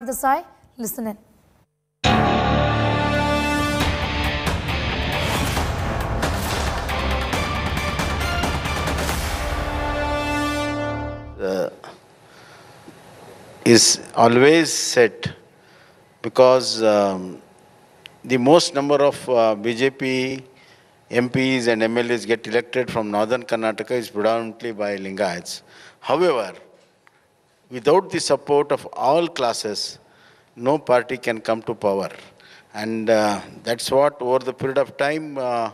the Sai. Listen in. Uh, is always set because um, the most number of uh, BJP MPs and MLAs get elected from northern Karnataka is predominantly by Lingayats. However, without the support of all classes, no party can come to power. And uh, that's what over the period of time, a uh,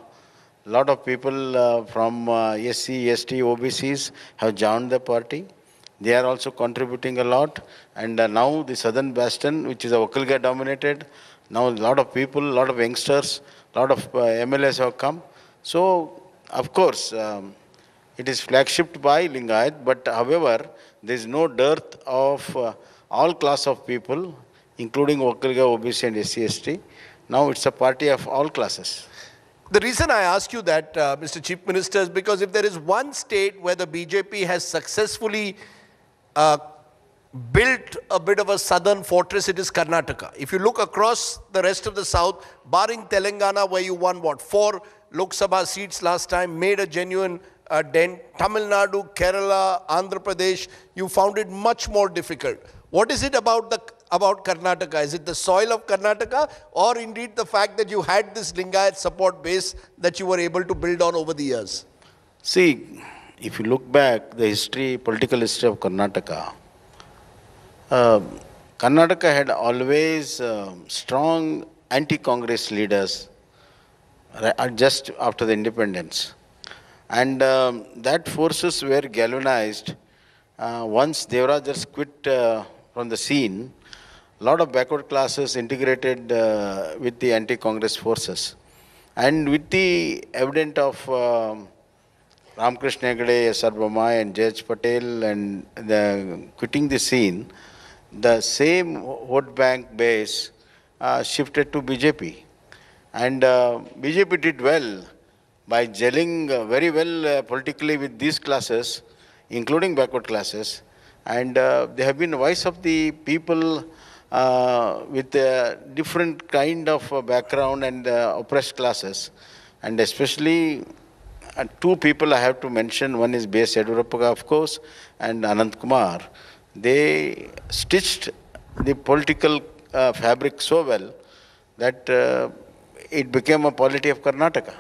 lot of people uh, from uh, SC, ST, OBCs have joined the party. They are also contributing a lot. And uh, now the Southern Bastion, which is a Okalga dominated, now a lot of people, a lot of youngsters, a lot of uh, MLAs have come. So, of course, um, it is flagshipped by Lingayat, but however, there is no dearth of uh, all class of people, including Okalga, OBC and SCST. Now it's a party of all classes. The reason I ask you that, uh, Mr. Chief Minister, is because if there is one state where the BJP has successfully uh, built a bit of a southern fortress, it is Karnataka. If you look across the rest of the south, barring Telangana, where you won, what, four Lok Sabha seats last time, made a genuine then Tamil Nadu, Kerala, Andhra Pradesh, you found it much more difficult. What is it about, the, about Karnataka? Is it the soil of Karnataka or indeed the fact that you had this Lingayat support base that you were able to build on over the years? See, if you look back, the history, political history of Karnataka, uh, Karnataka had always uh, strong anti-Congress leaders uh, just after the independence. And um, that forces were galvanized. Uh, once Devraj just quit uh, from the scene, a lot of backward classes integrated uh, with the anti-Congress forces. And with the evidence of Ramkrishna um, Ramakrishna Sarvamai, and J.H. Patel and the quitting the scene, the same vote bank base uh, shifted to BJP. And uh, BJP did well by gelling uh, very well uh, politically with these classes, including backward classes, and uh, they have been the voice of the people with a different kind of background and oppressed classes, and especially uh, two people I have to mention. One is B.S. Yadurappaga, of course, and Anand Kumar. They stitched the political uh, fabric so well that uh, it became a polity of Karnataka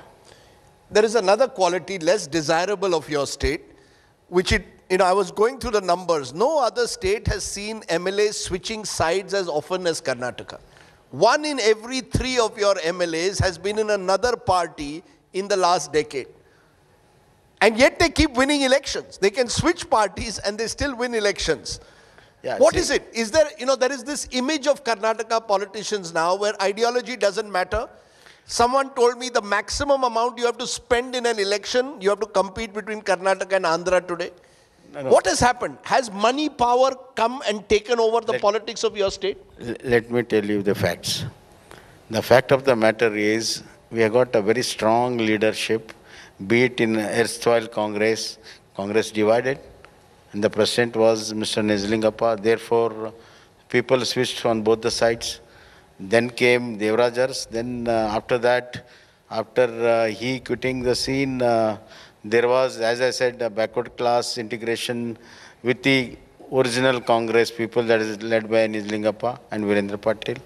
there is another quality less desirable of your state, which it, you know, I was going through the numbers. No other state has seen MLAs switching sides as often as Karnataka. One in every three of your MLAs has been in another party in the last decade. And yet they keep winning elections. They can switch parties and they still win elections. Yeah, what is it? Is there, you know, there is this image of Karnataka politicians now where ideology doesn't matter. Someone told me the maximum amount you have to spend in an election, you have to compete between Karnataka and Andhra today. No, no. What has happened? Has money power come and taken over the let, politics of your state? Let me tell you the facts. The fact of the matter is, we have got a very strong leadership, be it in erstwhile Congress, Congress divided, and the president was Mr. Nizlingappa. Therefore, people switched on both the sides. Then came Devrajars. Then uh, after that, after uh, he quitting the scene, uh, there was, as I said, a backward class integration with the original Congress people that is led by Nizlingappa and Virendra Patil.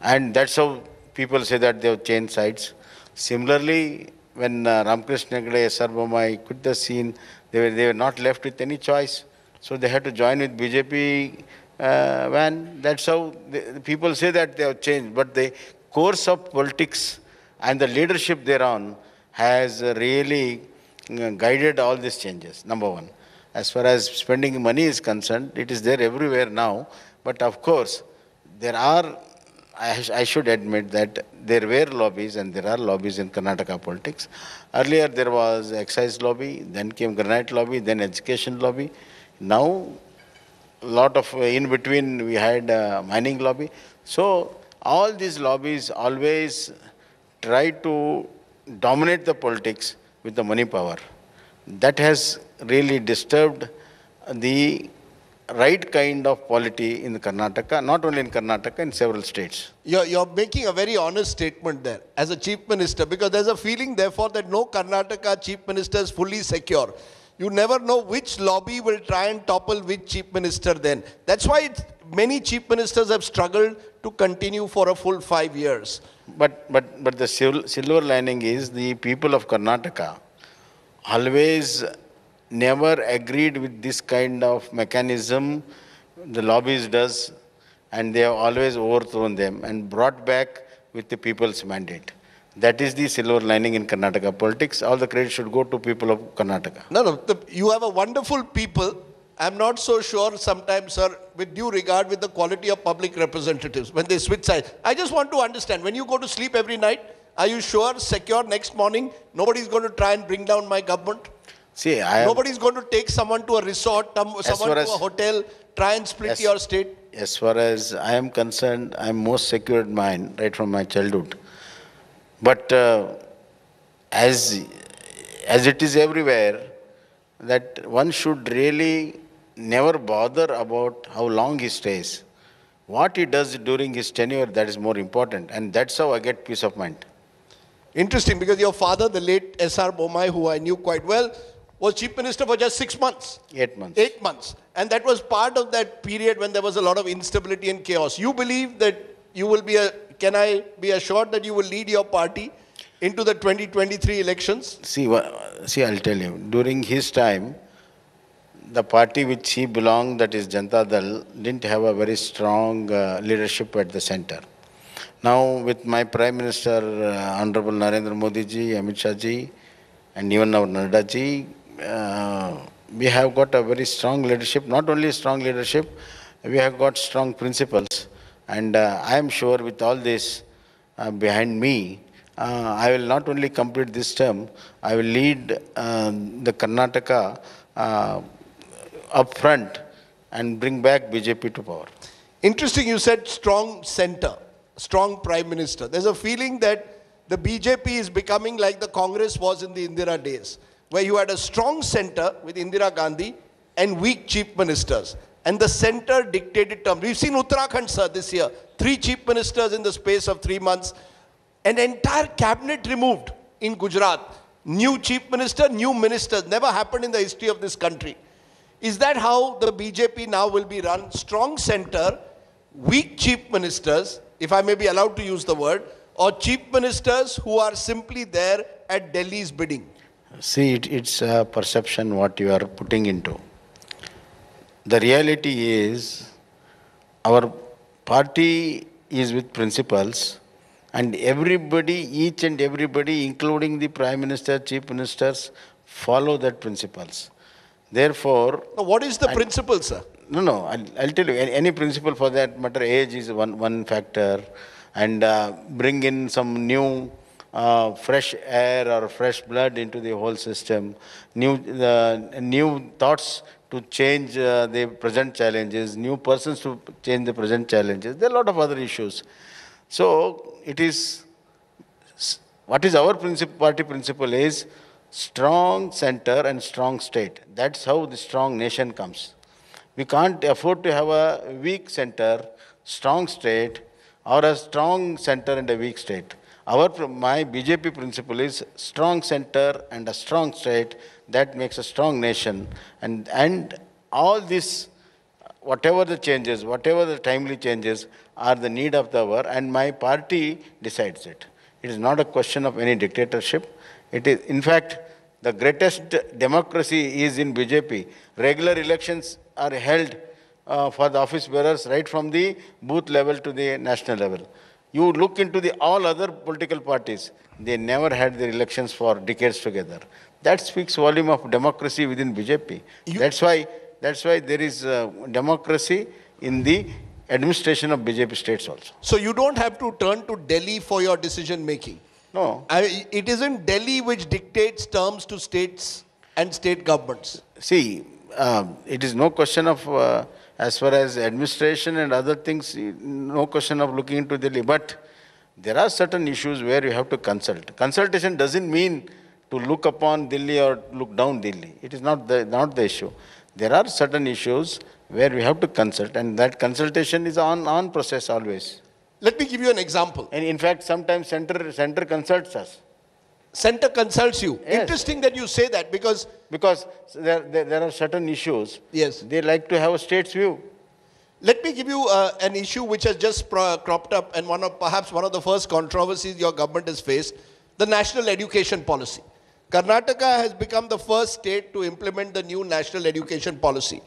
And that's how people say that they have changed sides. Similarly, when uh, Ramakrishna Gade, Sarvamai quit the scene, they were, they were not left with any choice. So they had to join with BJP uh, when that's how the, the people say that they have changed, but the course of politics and the leadership thereon has really uh, guided all these changes, number one. As far as spending money is concerned, it is there everywhere now, but of course, there are, I, sh I should admit that there were lobbies and there are lobbies in Karnataka politics. Earlier there was excise lobby, then came granite lobby, then education lobby. Now lot of uh, in between we had uh, mining lobby. So all these lobbies always try to dominate the politics with the money power. That has really disturbed the right kind of polity in Karnataka, not only in Karnataka, in several states. You're, you're making a very honest statement there as a chief minister because there's a feeling, therefore, that no Karnataka chief minister is fully secure you never know which lobby will try and topple which chief minister then. That's why many chief ministers have struggled to continue for a full five years. But, but, but the silver lining is the people of Karnataka always never agreed with this kind of mechanism the lobbies does and they have always overthrown them and brought back with the people's mandate. That is the silver lining in Karnataka politics. All the credit should go to people of Karnataka. No, no. The, you have a wonderful people. I'm not so sure sometimes, sir, with due regard with the quality of public representatives when they switch sides. I just want to understand when you go to sleep every night, are you sure, secure next morning, nobody's going to try and bring down my government? See, I nobody's going to take someone to a resort, someone to a hotel, try and split as, your state. As far as I am concerned, I'm most secured mine right from my childhood. But uh, as, as it is everywhere, that one should really never bother about how long he stays. What he does during his tenure, that is more important. And that's how I get peace of mind. Interesting, because your father, the late S.R. Bomai, who I knew quite well, was chief minister for just six months. Eight months. Eight months. And that was part of that period when there was a lot of instability and chaos. You believe that you will be a can I be assured that you will lead your party into the 2023 elections? See, see, I'll tell you. During his time, the party which he belonged, that is Janata Dal, didn't have a very strong uh, leadership at the center. Now, with my Prime Minister, uh, Honorable Narendra Modi ji, Amit Shah ji, and even our Nadda ji, uh, we have got a very strong leadership. Not only strong leadership, we have got strong principles. And uh, I am sure with all this uh, behind me, uh, I will not only complete this term, I will lead uh, the Karnataka uh, up front and bring back BJP to power. Interesting, you said strong center, strong prime minister. There's a feeling that the BJP is becoming like the Congress was in the Indira days, where you had a strong center with Indira Gandhi and weak chief ministers and the center dictated terms. We've seen Uttarakhand, sir, this year. Three chief ministers in the space of three months. An entire cabinet removed in Gujarat. New chief minister, new ministers. Never happened in the history of this country. Is that how the BJP now will be run? Strong center, weak chief ministers, if I may be allowed to use the word, or chief ministers who are simply there at Delhi's bidding? See, it, it's a perception what you are putting into. The reality is our party is with principles and everybody, each and everybody, including the Prime Minister, Chief Ministers, follow that principles. Therefore... Now what is the principle, sir? No, no, I'll, I'll, tell you, any principle for that matter, age is one, one factor and uh, bring in some new uh, fresh air or fresh blood into the whole system, new, uh, new thoughts to change uh, the present challenges, new persons to change the present challenges. There are a lot of other issues. So it is, what is our princip party principle is strong center and strong state. That's how the strong nation comes. We can't afford to have a weak center, strong state, or a strong center and a weak state. Our, my BJP principle is strong center and a strong state, that makes a strong nation. And, and all this, whatever the changes, whatever the timely changes, are the need of the hour, and my party decides it. It is not a question of any dictatorship. It is, in fact, the greatest democracy is in BJP. Regular elections are held uh, for the office bearers right from the booth level to the national level. You look into the all other political parties, they never had their elections for decades together. That speaks volume of democracy within BJP. You that's why that's why there is uh, democracy in the administration of BJP states also. So you don't have to turn to Delhi for your decision making. No. I, it isn't Delhi which dictates terms to states and state governments. See, uh, it is no question of uh, as far as administration and other things, no question of looking into Delhi. But there are certain issues where you have to consult. Consultation doesn't mean to look upon Delhi or look down Delhi. It is not the, not the issue. There are certain issues where we have to consult and that consultation is on, on process always. Let me give you an example. And in fact, sometimes center, center consults us center consults you. Yes. Interesting that you say that because because there, there, there, are certain issues. Yes. They like to have a state's view. Let me give you uh, an issue which has just cropped up and one of perhaps one of the first controversies your government has faced, the national education policy. Karnataka has become the first state to implement the new national education policy.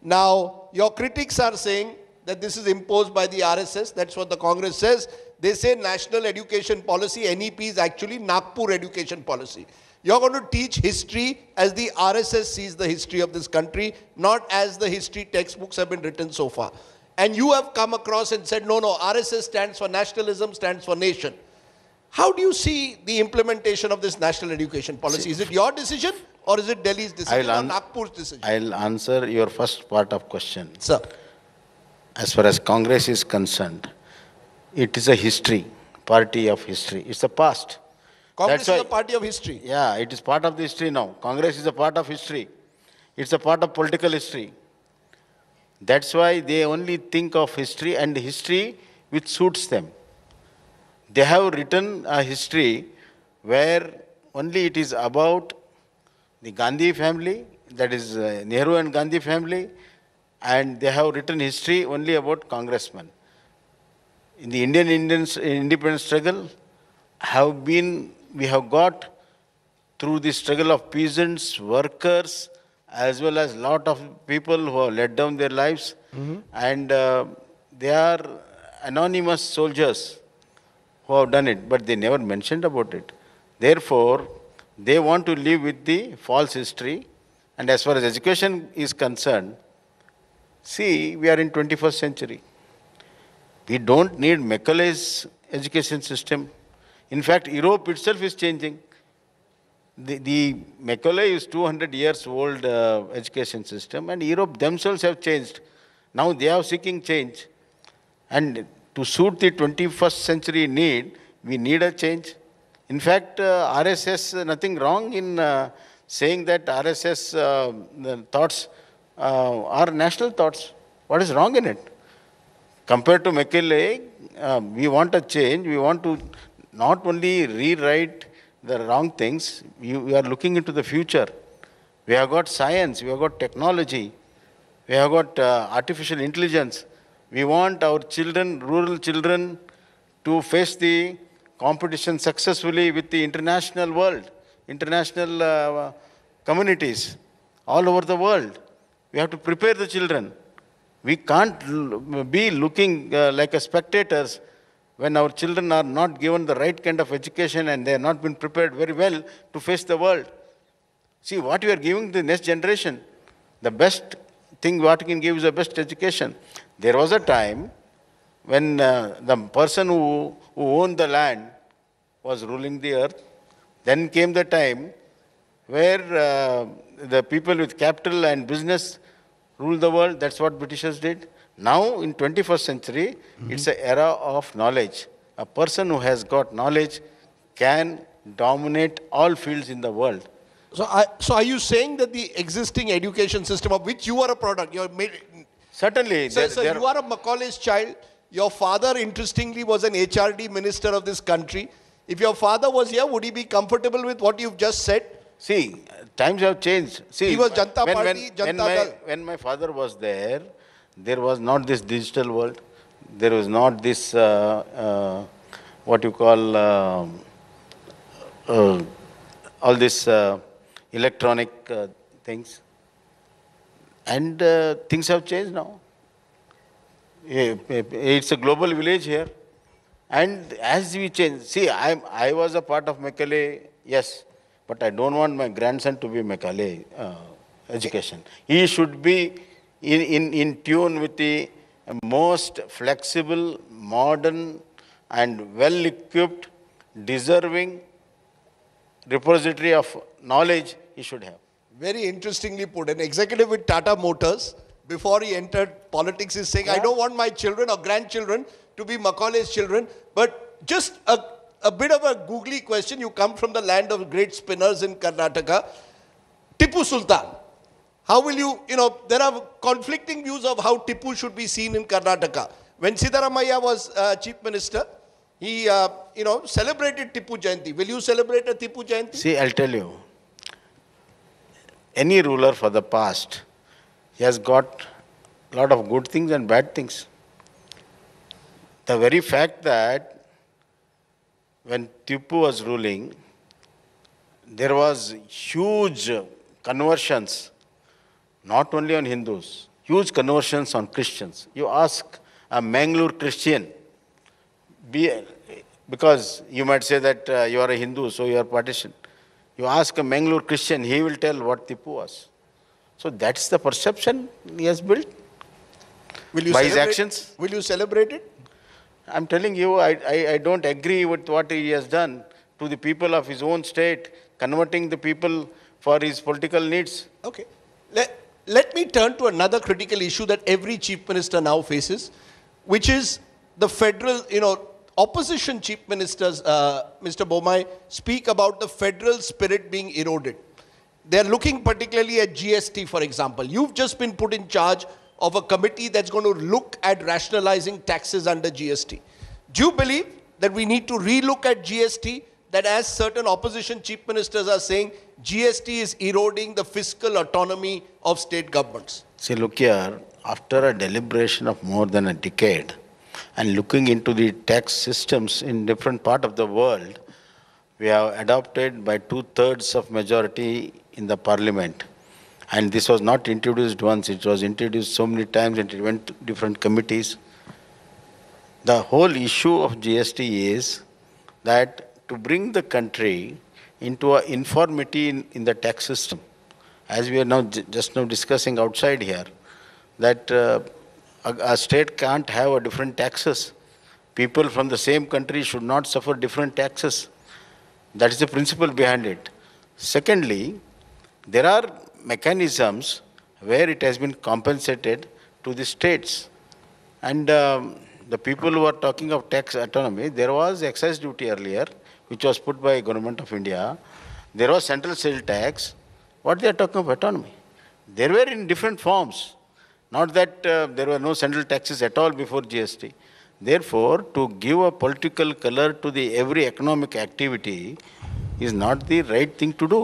Now, your critics are saying that this is imposed by the RSS, that's what the Congress says, they say national education policy, NEP is actually Nagpur education policy. You're going to teach history as the RSS sees the history of this country, not as the history textbooks have been written so far. And you have come across and said, no, no, RSS stands for nationalism, stands for nation. How do you see the implementation of this national education policy? Is it your decision or is it Delhi's decision or Nagpur's decision? I'll answer your first part of question. Sir. As far as Congress is concerned, it is a history, party of history. It's the past. Congress That's is a party of history. Yeah, it is part of the history now. Congress is a part of history. It's a part of political history. That's why they only think of history and history which suits them. They have written a history where only it is about the Gandhi family, that is uh, Nehru and Gandhi family, and they have written history only about congressmen in the Indian Indians, independence struggle have been, we have got through the struggle of peasants, workers, as well as lot of people who have let down their lives. Mm -hmm. And uh, they are anonymous soldiers who have done it, but they never mentioned about it. Therefore, they want to live with the false history. And as far as education is concerned, see, we are in 21st century. We don't need Macaulay's education system. In fact, Europe itself is changing. The, the Macaulay is 200 years old uh, education system and Europe themselves have changed. Now they are seeking change. And to suit the 21st century need, we need a change. In fact, uh, RSS, uh, nothing wrong in uh, saying that RSS uh, thoughts uh, are national thoughts. What is wrong in it? Compared to McKinley, uh, we want a change. We want to not only rewrite the wrong things, we, we are looking into the future. We have got science, we have got technology, we have got uh, artificial intelligence. We want our children, rural children, to face the competition successfully with the international world, international uh, communities all over the world. We have to prepare the children. We can't be looking uh, like a spectators when our children are not given the right kind of education and they are not been prepared very well to face the world. See, what we are giving the next generation, the best thing what you can give is the best education. There was a time when uh, the person who, who owned the land was ruling the earth. Then came the time where uh, the people with capital and business rule the world. That's what Britishers did. Now, in 21st century, mm -hmm. it's an era of knowledge. A person who has got knowledge can dominate all fields in the world. So, I, so are you saying that the existing education system of which you are a product, you're made, certainly. So, there, so there you are a Macaulay's child. Your father, interestingly, was an HRD minister of this country. If your father was here, would he be comfortable with what you've just said? See, times have changed. See, he was Janta when, Party, when, Janta when my, When my father was there, there was not this digital world. There was not this, uh, uh, what you call, uh, uh all this uh, electronic uh, things. And things have changed now. Eh, eh, eh, it's a global village here. And as we change, see, i I was a part of Mekele, yes but I don't want my grandson to be Macaulay uh, education. He should be in, in, in tune with the most flexible, modern and well-equipped, deserving repository of knowledge he should have. Very interestingly put, an executive with Tata Motors, before he entered politics, is saying, yeah. I don't want my children or grandchildren to be Macaulay's children, but just a a bit of a googly question. You come from the land of great spinners in Karnataka. Tipu Sultan. How will you, you know, there are conflicting views of how Tipu should be seen in Karnataka. When Siddaramaiah was uh, chief minister, he, uh, you know, celebrated Tipu Jayanti. Will you celebrate a Tipu Jayanti? See, I'll tell you. Any ruler for the past, he has got a lot of good things and bad things. The very fact that when Tipu was ruling, there was huge conversions, not only on Hindus, huge conversions on Christians. You ask a Mangalore Christian, because you might say that uh, you are a Hindu, so you are partition. You ask a Mangalore Christian, he will tell what Tipu was. So that's the perception he has built will you by his actions. Will you celebrate it? I'm telling you, I, I, I don't agree with what he has done to the people of his own state, converting the people for his political needs. Okay. Let, let me turn to another critical issue that every chief minister now faces, which is the federal, you know, opposition chief ministers, uh, Mr. Bomai, speak about the federal spirit being eroded. They're looking particularly at GST, for example. You've just been put in charge of a committee that's going to look at rationalizing taxes under GST. Do you believe that we need to relook at GST? That as certain opposition chief ministers are saying, GST is eroding the fiscal autonomy of state governments. See, look here, after a deliberation of more than a decade and looking into the tax systems in different part of the world, we have adopted by two-thirds of majority in the parliament and this was not introduced once, it was introduced so many times and it went to different committees. The whole issue of GST is that to bring the country into a informity in, in the tax system, as we are now just now discussing outside here, that uh, a, a state can't have a different taxes. People from the same country should not suffer different taxes. That is the principle behind it. Secondly, there are mechanisms where it has been compensated to the states. And um, the people who are talking of tax autonomy, there was excise duty earlier, which was put by government of India. There was central sale tax. What they are talking of autonomy? They were in different forms. Not that uh, there were no central taxes at all before GST. Therefore, to give a political color to the every economic activity is not the right thing to do.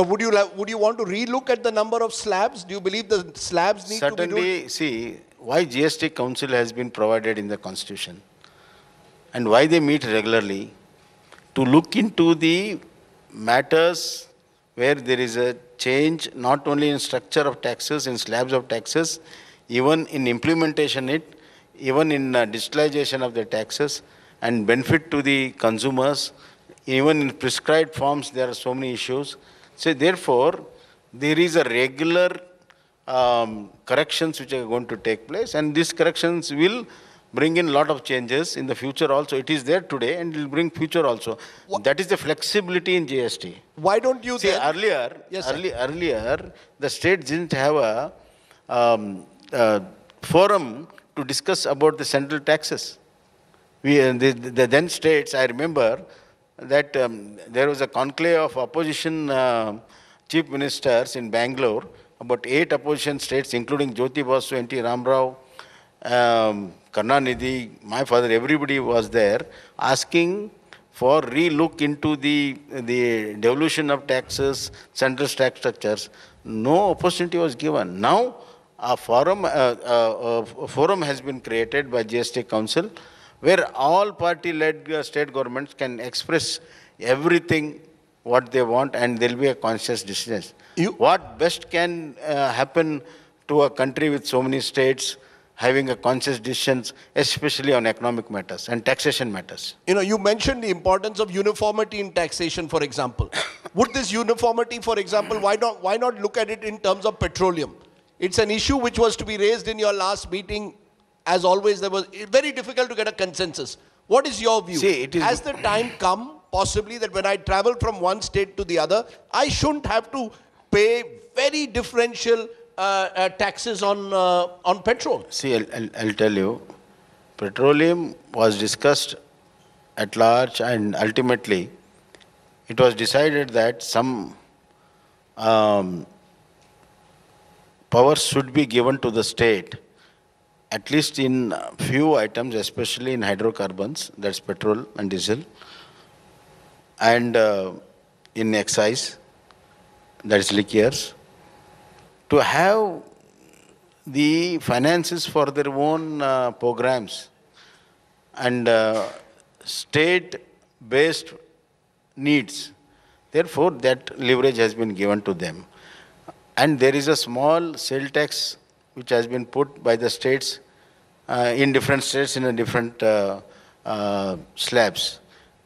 But would you, would you want to relook at the number of slabs? Do you believe the slabs need Certainly, to be... Certainly, see, why GST Council has been provided in the Constitution and why they meet regularly to look into the matters where there is a change not only in structure of taxes, in slabs of taxes, even in implementation it, even in uh, digitalization of the taxes and benefit to the consumers, even in prescribed forms there are so many issues. So therefore, there is a regular um, corrections which are going to take place and these corrections will bring in lot of changes in the future also. It is there today and it will bring future also. What? That is the flexibility in GST. Why don't you See, then? earlier, yes, early, earlier, the state didn't have a um, uh, forum to discuss about the central taxes. We, uh, the, the then states, I remember, that um, there was a conclave of opposition uh, chief ministers in Bangalore, about eight opposition states, including Jyoti Basu, N.T. Ramrao, um, Karnanidhi, my father, everybody was there, asking for re-look into the, the devolution of taxes, central tax structures. No opportunity was given. Now, a forum, uh, uh, a forum has been created by GST Council where all party-led state governments can express everything what they want and there will be a conscious decision. You what best can uh, happen to a country with so many states having a conscious decision, especially on economic matters and taxation matters. You know, you mentioned the importance of uniformity in taxation, for example. Would this uniformity, for example, why not, why not look at it in terms of petroleum? It's an issue which was to be raised in your last meeting as always, there was very difficult to get a consensus. What is your view? See, it is Has the time come, possibly, that when I travel from one state to the other, I shouldn't have to pay very differential uh, uh, taxes on, uh, on petrol? See, I'll, I'll, I'll tell you, petroleum was discussed at large and ultimately it was decided that some um, powers should be given to the state at least in uh, few items, especially in hydrocarbons, that's petrol and diesel, and uh, in excise, that's liquors, to have the finances for their own uh, programs and uh, state-based needs. Therefore, that leverage has been given to them. And there is a small sale tax which has been put by the states uh, in different states in different uh, uh, slabs.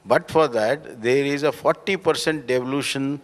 But for that, there is a 40% devolution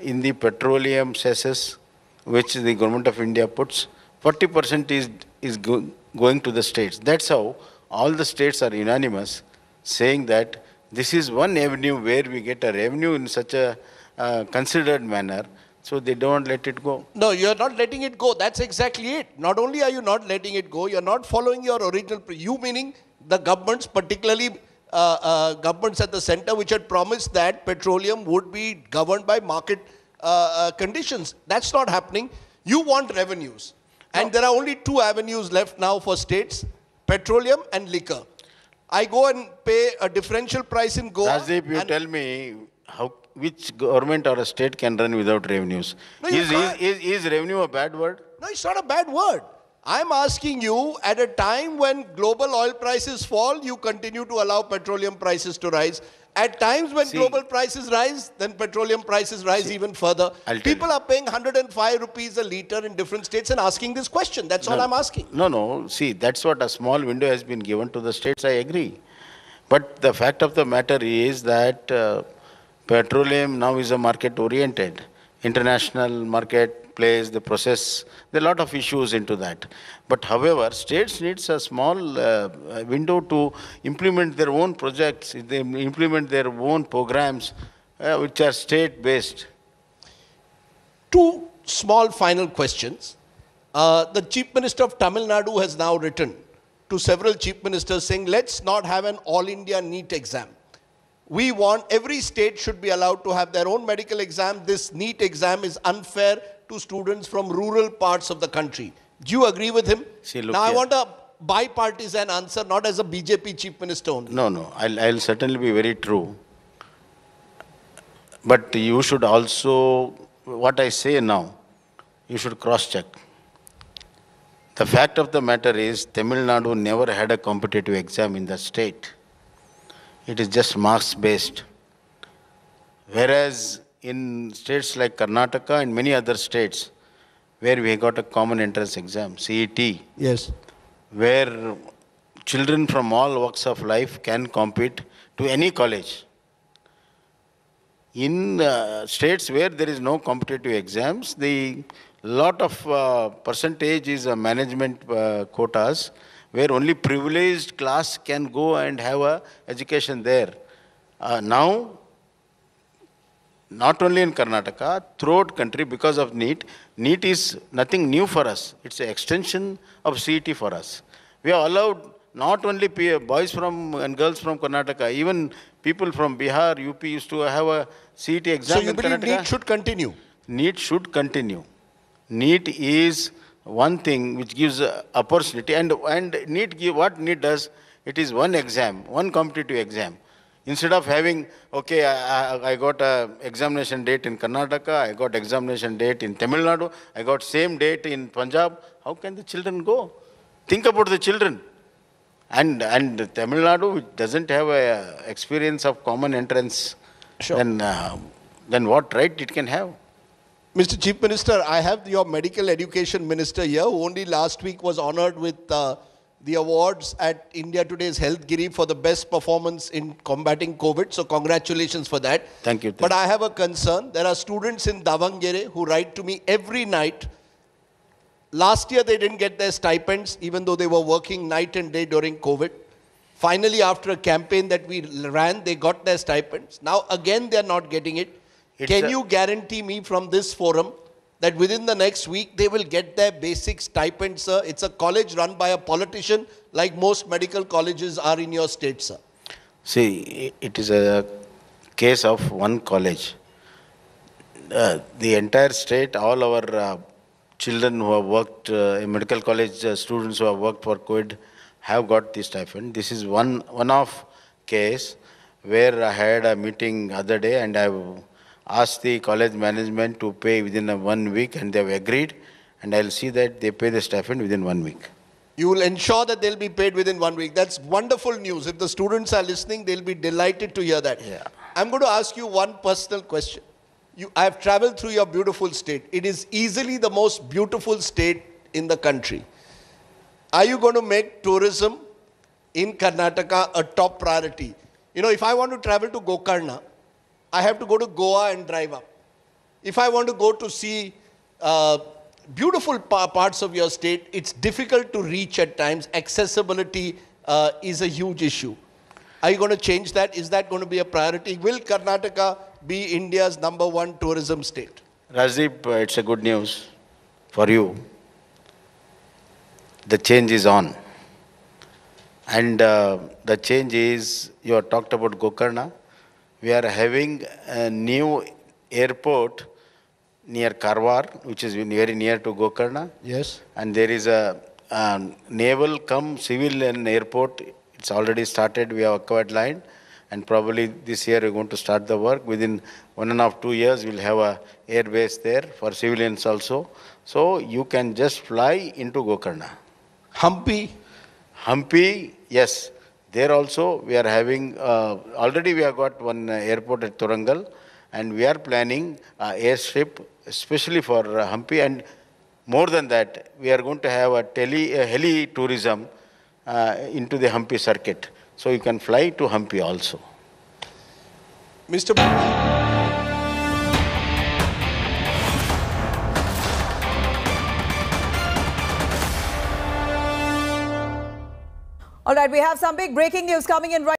in the petroleum cesses, which the government of India puts. 40% is, is go going to the states. That's how all the states are unanimous, saying that this is one avenue where we get a revenue in such a uh, considered manner so they don't let it go. No, you're not letting it go. That's exactly it. Not only are you not letting it go, you're not following your original. You meaning the governments, particularly uh, uh, governments at the center, which had promised that petroleum would be governed by market uh, uh, conditions. That's not happening. You want revenues. No. And there are only two avenues left now for states petroleum and liquor. I go and pay a differential price in Goa. Rajdeep, you tell me how which government or a state can run without revenues. No, is, is, is, is revenue a bad word? No, it's not a bad word. I'm asking you, at a time when global oil prices fall, you continue to allow petroleum prices to rise. At times when see, global prices rise, then petroleum prices rise see, even further. I'll People are paying 105 rupees a litre in different states and asking this question. That's no, all I'm asking. No, no. See, that's what a small window has been given to the states. I agree. But the fact of the matter is that uh, Petroleum now is a market oriented, international market the process, there are a lot of issues into that. But however, states needs a small uh, uh window to implement their own projects, they implement their own programs uh, which are state based. Two small final questions. Uh, the Chief Minister of Tamil Nadu has now written to several Chief Ministers saying, let's not have an all India neat exam. We want every state should be allowed to have their own medical exam. This neat exam is unfair to students from rural parts of the country. Do you agree with him? See, look, now, I want a bipartisan answer, not as a BJP chief minister only. No, no, I'll, I'll certainly be very true. But you should also, what I say now, you should cross-check. The fact of the matter is Tamil Nadu never had a competitive exam in the state it is just marks based. Whereas in states like Karnataka and many other states, where we got a common entrance exam, CET. Yes. Where children from all walks of life can compete to any college. In uh, states where there is no competitive exams, the lot of uh, percentage is uh, management quotas where only privileged class can go and have a education there. Uh, now, not only in Karnataka, throughout country because of NEET, NEET is nothing new for us. It's an extension of CET for us. We are allowed not only boys from and girls from Karnataka, even people from Bihar, UP used to have a CET exam So you believe Karnataka. NEET should continue? NEET should continue. NEET is one thing which gives opportunity and, and need give, what need does, it is one exam, one competitive exam. Instead of having, okay, I, I got examination date in Karnataka, I got examination date in Tamil Nadu, I got same date in Punjab, how can the children go? Think about the children. And, and Tamil Nadu, which doesn't have a experience of common entrance, sure. then, uh, then what right it can have? Mr. Chief Minister, I have your medical education minister here, who only last week was honored with uh, the awards at India Today's Health Giri for the best performance in combating COVID. So congratulations for that. Thank you. But I have a concern. There are students in Davangere who write to me every night. Last year they didn't get their stipends, even though they were working night and day during COVID. Finally, after a campaign that we ran, they got their stipends. Now again they are not getting it. It's Can you guarantee me from this forum that within the next week they will get their basic stipend, sir? It's a college run by a politician like most medical colleges are in your state, sir. See, it is a case of one college. Uh, the entire state, all our uh, children who have worked, uh, medical college uh, students who have worked for COVID have got this stipend. This is one one-off case where I had a meeting other day and I have asked the college management to pay within a one week and they have agreed and I'll see that they pay the stipend within one week. You will ensure that they'll be paid within one week. That's wonderful news. If the students are listening, they'll be delighted to hear that. Yeah. I'm going to ask you one personal question. You, I have traveled through your beautiful state. It is easily the most beautiful state in the country. Are you going to make tourism in Karnataka a top priority? You know, if I want to travel to Gokarna, I have to go to Goa and drive up. If I want to go to see uh, beautiful pa parts of your state, it's difficult to reach at times. Accessibility uh, is a huge issue. Are you going to change that? Is that going to be a priority? Will Karnataka be India's number one tourism state? Rajdeep, uh, it's a good news for you. The change is on. And uh, the change is, you have talked about Gokarna. We are having a new airport near Karwar, which is very near to Gokarna. Yes. And there is a, a naval come civil and airport. It's already started. We have acquired land. And probably this year we're going to start the work. Within one and a half, two years, we'll have a air base there for civilians also. So you can just fly into Gokarna. Hampi? Hampi, yes. There also we are having, uh, already we have got one uh, airport at Torangal and we are planning uh, airstrip especially for uh, Hampi and more than that we are going to have a tele, heli tourism uh, into the Hampi circuit. So you can fly to Hampi also. Mr. All right, we have some big breaking news coming in right